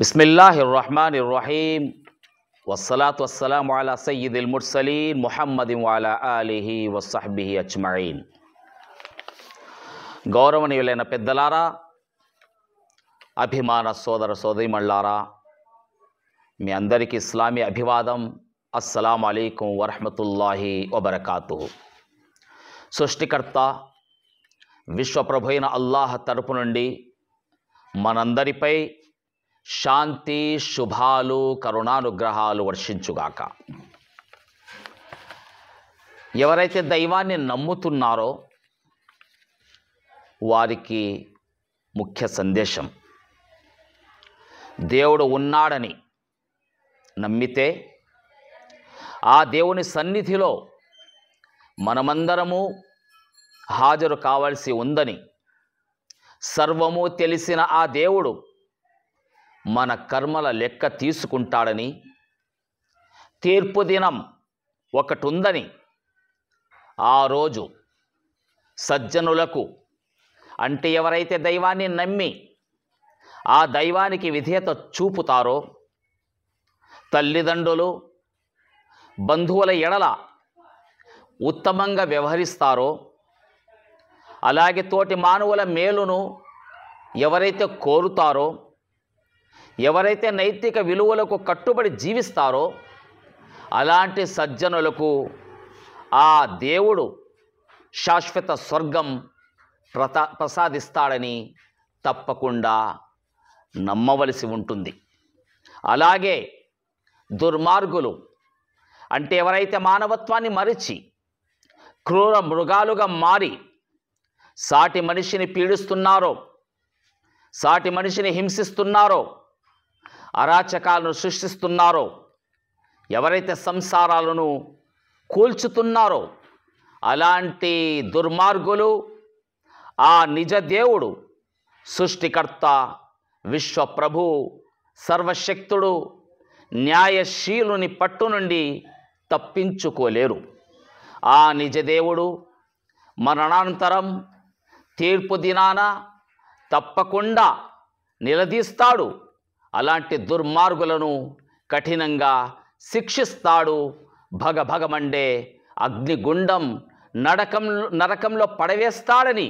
బిస్మిల్లాహిర్ రహమాన్ రహీం వస్సలాత్ వస్సలాం అలా సయ్యద్ ముర్సలీన్ మొహమ్మద్ వాలా అలీహి వసహబిహి అజ్మాయిన్ గౌరవనీయులైన పెద్దలారా అభిమాన సోదర సోదరిమళ్ళారా మీ అందరికీ ఇస్లామీ అభివాదం అస్సలం అయికం వరహమతుల్లాహి వబర్కాతు సృష్టికర్త విశ్వప్రభైన అల్లాహ్ తరపు నుండి మనందరిపై శాంతి శుభాలు కరుణానుగ్రహాలు వర్షించుగాక ఎవరైతే దైవాన్ని నమ్ముతున్నారో వారికి ముఖ్య సందేశం దేవుడు ఉన్నాడని నమ్మితే ఆ దేవుని సన్నిధిలో మనమందరము హాజరు కావాల్సి ఉందని సర్వము తెలిసిన ఆ దేవుడు మన కర్మల లెక్క తీసుకుంటాడని తీర్పు దినం ఒకటి ఉందని ఆ రోజు సజ్జనులకు అంటే ఎవరైతే దైవాన్ని నమ్మి ఆ దైవానికి విధేయత చూపుతారో తల్లిదండ్రులు బంధువుల ఎడల ఉత్తమంగా వ్యవహరిస్తారో అలాగే తోటి మానవుల మేలును ఎవరైతే కోరుతారో ఎవరైతే నైతిక విలువలకు కట్టుబడి జీవిస్తారో అలాంటి సజ్జనులకు ఆ దేవుడు శాశ్వత స్వర్గం ప్రతా ప్రసాదిస్తాడని తప్పకుండా నమ్మవలసి ఉంటుంది అలాగే దుర్మార్గులు అంటే ఎవరైతే మానవత్వాన్ని మరిచి క్రూర మృగాలుగా మారి సాటి మనిషిని పీడిస్తున్నారో సాటి మనిషిని హింసిస్తున్నారో అరాచకాలను సృష్టిస్తున్నారో ఎవరైతే సంసారాలను కూల్చుతున్నారో అలాంటి దుర్మార్గులు ఆ నిజ దేవుడు సృష్టికర్త విశ్వప్రభు సర్వశక్తుడు న్యాయశీలుని పట్టు నుండి తప్పించుకోలేరు ఆ నిజదేవుడు మరణానంతరం తీర్పు దినాన తప్పకుండా నిలదీస్తాడు అలాంటి దుర్మార్గులను కఠినంగా శిక్షిస్తాడు భగభగమండే అగ్నిగుండం నడకం నరకంలో పడవేస్తాడని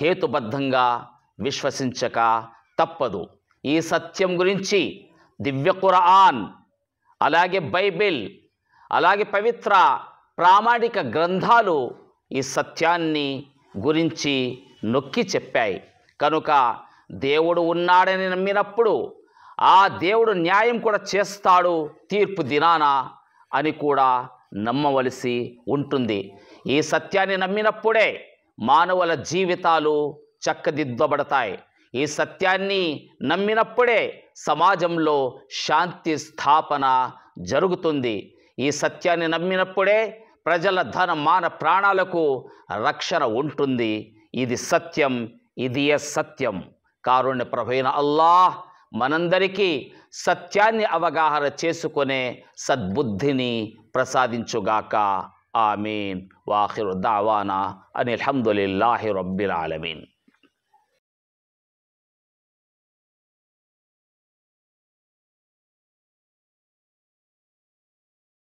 హేతుబద్ధంగా విశ్వసించక తప్పదు ఈ సత్యం గురించి దివ్య ఖురాన్ అలాగే బైబిల్ అలాగే పవిత్ర ప్రామాణిక గ్రంథాలు ఈ సత్యాన్ని గురించి నొక్కి చెప్పాయి కనుక దేవుడు ఉన్నాడని నమ్మినప్పుడు ఆ దేవుడు న్యాయం కూడా చేస్తాడు తీర్పు దినాన అని కూడా నమ్మవలసి ఉంటుంది ఈ సత్యాన్ని నమ్మినప్పుడే మానవుల జీవితాలు చక్కదిద్దబడతాయి ఈ సత్యాన్ని నమ్మినప్పుడే సమాజంలో శాంతి స్థాపన జరుగుతుంది ఈ సత్యాన్ని నమ్మినప్పుడే ప్రజల ధన మాన ప్రాణాలకు రక్షణ ఉంటుంది ఇది సత్యం ఇదియే సత్యం కారుణ్య ప్రభైన అల్లాహ్ మనందరికీ సత్యాన్ని అవగాహన చేసుకునే సద్బుద్ధిని ప్రసాదించుగాక ఆమీన్ వాహిరు దావానా అని అల్హమ్దుల్లాహి రబ్బిల్ ఆలమీన్